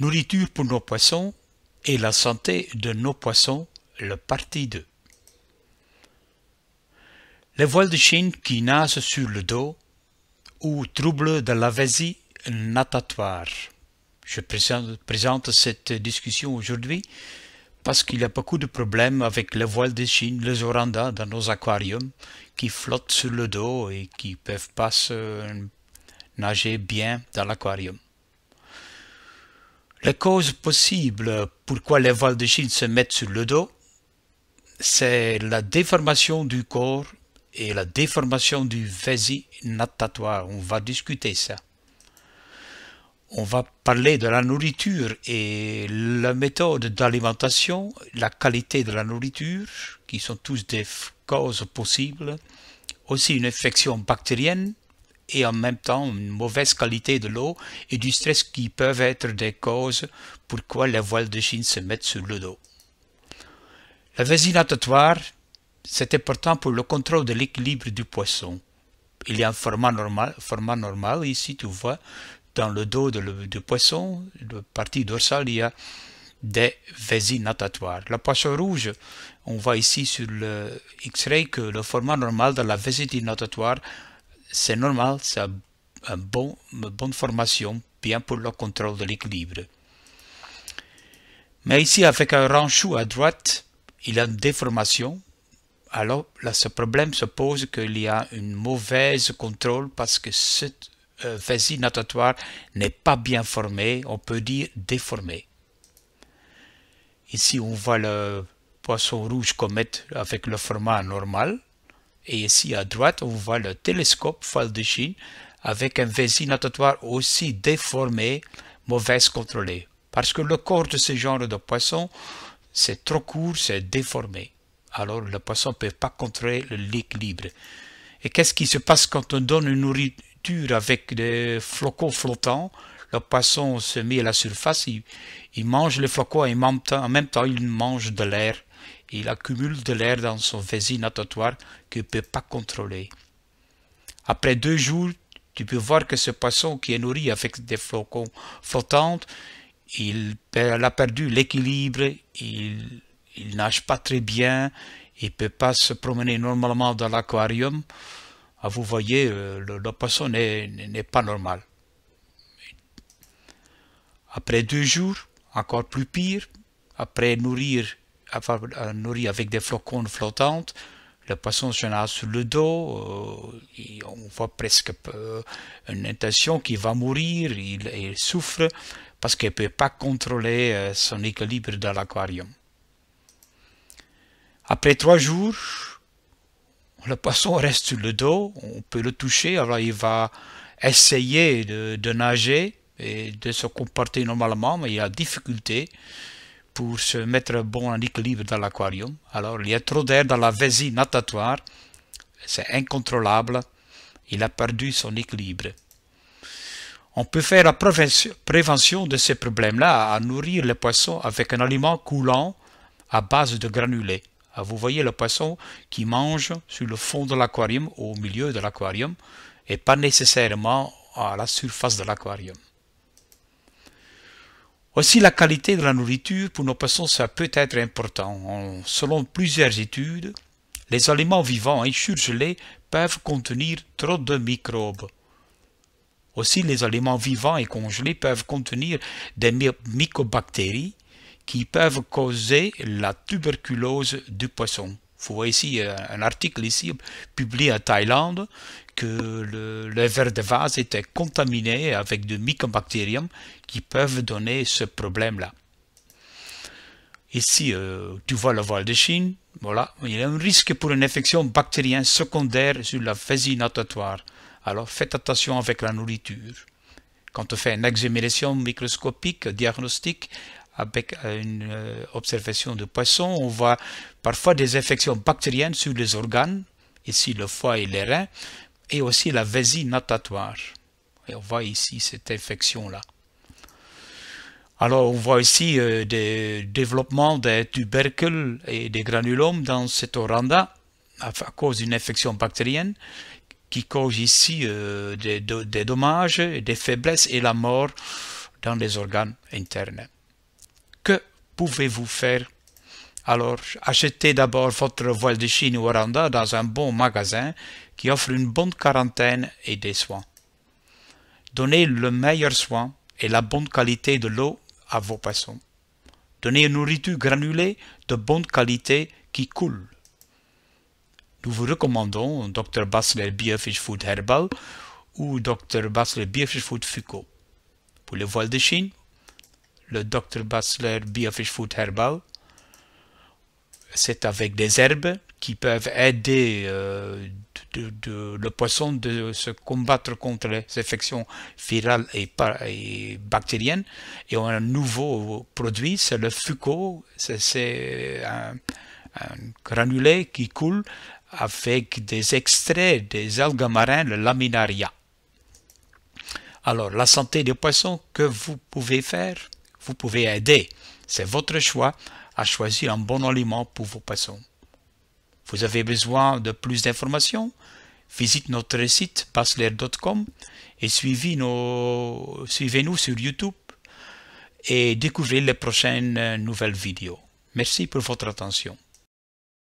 Nourriture pour nos poissons et la santé de nos poissons, le parti 2. Les voiles de Chine qui nagent sur le dos ou trouble de vésie natatoire. Je présente cette discussion aujourd'hui parce qu'il y a beaucoup de problèmes avec les voiles de Chine, les orandas dans nos aquariums qui flottent sur le dos et qui ne peuvent pas nager bien dans l'aquarium. Les causes possibles pourquoi les voiles de Chine se mettent sur le dos, c'est la déformation du corps et la déformation du vési natatoire. On va discuter ça. On va parler de la nourriture et la méthode d'alimentation, la qualité de la nourriture, qui sont tous des causes possibles. Aussi une infection bactérienne, et en même temps une mauvaise qualité de l'eau et du stress qui peuvent être des causes pourquoi les voiles de Chine se mettent sur le dos. La vésine natatoire, c'est important pour le contrôle de l'équilibre du poisson. Il y a un format normal, format normal ici, tu vois, dans le dos du poisson, la partie dorsale, il y a des vésines natatoires. La poisson rouge, on voit ici sur le X-ray que le format normal de la vésine natatoire c'est normal, c'est un bon, une bonne formation, bien pour le contrôle de l'équilibre. Mais ici, avec un ranchou à droite, il a une déformation. Alors, là, ce problème se pose qu'il y a une mauvaise contrôle parce que cette euh, vessie natatoire n'est pas bien formée, on peut dire déformée. Ici, on voit le poisson rouge commettre avec le format normal. Et ici à droite, on voit le télescope fall de Chine avec un vessie natatoire aussi déformé, mauvaise contrôlée. Parce que le corps de ce genre de poisson, c'est trop court, c'est déformé. Alors le poisson ne peut pas contrôler l'équilibre. Et qu'est-ce qui se passe quand on donne une nourriture avec des flocons flottants Le poisson se met à la surface, il, mange les flocons et en même temps il mange de l'air il accumule de l'air dans son vessie natatoire qu'il ne peut pas contrôler. Après deux jours, tu peux voir que ce poisson qui est nourri avec des flocons flottants, il, a perdu l'équilibre, il, il nage pas très bien, il peut pas se promener normalement dans l'aquarium. Ah, vous voyez, euh, le, le poisson n'est pas normal. Après deux jours, encore plus pire, après nourrir nourri avec des flocons flottantes. Le poisson se nage sur le dos, euh, on voit presque euh, une intention qu'il va mourir, il, souffre parce qu'il ne peut pas contrôler euh, son équilibre dans l'aquarium. Après trois jours, le poisson reste sur le dos, on peut le toucher, alors il va essayer de, de nager et de se comporter normalement, mais il a difficulté pour se mettre bon en équilibre dans l'aquarium. Alors il y a trop d'air dans la vésie natatoire, c'est incontrôlable, il a perdu son équilibre. On peut faire la prévention de ces problèmes-là à nourrir les poissons avec un aliment coulant à base de granulés. Ah, vous voyez le poisson qui mange sur le fond de l'aquarium, au milieu de l'aquarium, et pas nécessairement à la surface de l'aquarium. Aussi, la qualité de la nourriture pour nos poissons ça peut être important. Selon plusieurs études, les aliments vivants et surgelés peuvent contenir trop de microbes. Aussi, les aliments vivants et congelés peuvent contenir des mycobactéries qui peuvent causer la tuberculose du poisson. Vous voyez ici euh, un article ici publié en Thaïlande que le, verre de vase était contaminé avec de mycobactérium qui peuvent donner ce problème-là. Ici, euh, tu vois le voile de Chine. Voilà, il y a un risque pour une infection bactérienne secondaire sur la vessie natatoire. Alors faites attention avec la nourriture. Quand on fait une examination microscopique, diagnostique, avec euh, une euh, observation de poisson, on voit parfois des infections bactériennes sur les organes, ici le foie et les reins, et aussi la vésie natatoire. Et on voit ici cette infection-là. Alors on voit ici euh, des développements des tubercules et des granulomes dans cet oranda à, cause d'une infection bactérienne qui cause ici des, des dommages, des faiblesses et la mort dans les organes internes pouvez-vous faire Alors, achetez d'abord votre voile de Chine ou oranda dans un bon magasin qui offre une bonne quarantaine et des soins. Donnez le meilleur soin et la bonne qualité de l'eau à vos poissons. Donnez une nourriture granulée de bonne qualité qui coule. Nous vous recommandons Dr. Bassler Biofish Food Herbal ou Dr. Bassler Biofish Food Fuco. Pour le voile de Chine, le Dr. Bassler Biofish Food Herbal. C'est avec des herbes qui peuvent aider euh, de, le poisson de se combattre contre les infections virales et, bactériennes. Et un nouveau produit, c'est le FUCO. C'est un, granulé qui coule avec des extraits des algues marines, le laminaria. Alors, la santé des poissons, que vous pouvez faire vous pouvez aider. C'est votre choix à choisir un bon aliment pour vos poissons. Vous avez besoin de plus d'informations Visitez notre site Passler.com et suivez-nous sur YouTube et découvrez les prochaines euh, nouvelles vidéos. Merci pour votre attention.